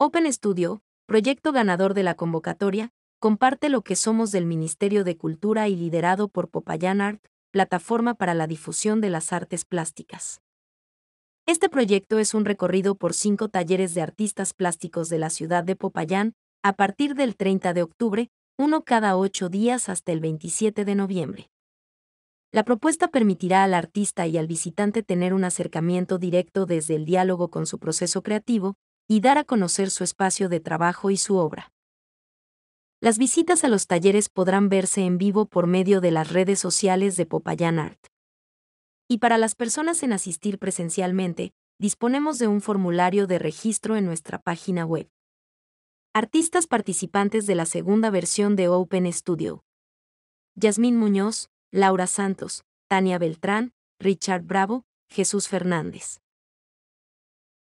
Open Studio, proyecto ganador de la convocatoria, comparte lo que somos del Ministerio de Cultura y liderado por Popayán Art, plataforma para la difusión de las artes plásticas. Este proyecto es un recorrido por cinco talleres de artistas plásticos de la ciudad de Popayán, a partir del 30 de octubre, uno cada ocho días hasta el 27 de noviembre. La propuesta permitirá al artista y al visitante tener un acercamiento directo desde el diálogo con su proceso creativo, y dar a conocer su espacio de trabajo y su obra. Las visitas a los talleres podrán verse en vivo por medio de las redes sociales de Popayán Art. Y para las personas en asistir presencialmente, disponemos de un formulario de registro en nuestra página web. Artistas participantes de la segunda versión de Open Studio. Yasmín Muñoz, Laura Santos, Tania Beltrán, Richard Bravo, Jesús Fernández.